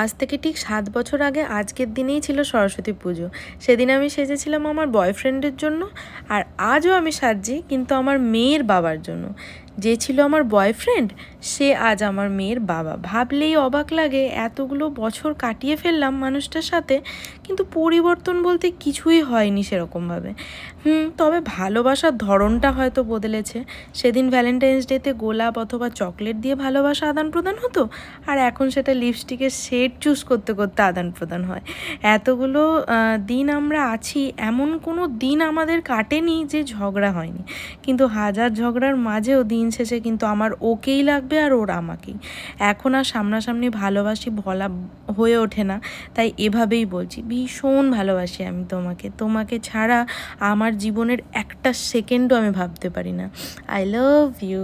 আজ থেকে ঠিক সাত বছর আগে আজকের দিনেই ছিল সরস্বতী পুজো সেদিন আমি সেজেছিলাম আমার বয়ফ্রেন্ডের জন্য আর আজও আমি সাজছি কিন্তু আমার মেয়ের বাবার জন্য যে ছিল আমার বয়ফ্রেন্ড সে আজ আমার মেয়ের বাবা ভাবলেই অবাক লাগে এতগুলো বছর কাটিয়ে ফেললাম মানুষটার সাথে কিন্তু পরিবর্তন বলতে কিছুই হয়নি সেরকমভাবে হুম তবে ভালোবাসার ধরনটা হয়তো বদলেছে সেদিন ভ্যালেন্টাইন্স ডেতে গোলাপ অথবা চকলেট দিয়ে ভালোবাসা আদান প্রদান হতো আর এখন সেটা লিপস্টিকের শেড চুজ করতে করতে আদান প্রদান হয় এতগুলো দিন আমরা আছি এমন কোনো দিন আমাদের কাটে বলেনি যে ঝগড়া হয়নি কিন্তু হাজার ঝগড়ার মাঝেও দিন শেষে কিন্তু আমার ওকেই লাগবে আর ওর আমাকেই এখন আর সামনাসামনি ভালোবাসি ভলা হয়ে ওঠে না তাই এভাবেই বলছি ভীষণ ভালোবাসি আমি তোমাকে তোমাকে ছাড়া আমার জীবনের একটা সেকেন্ডও আমি ভাবতে পারি না আই লাভ ইউ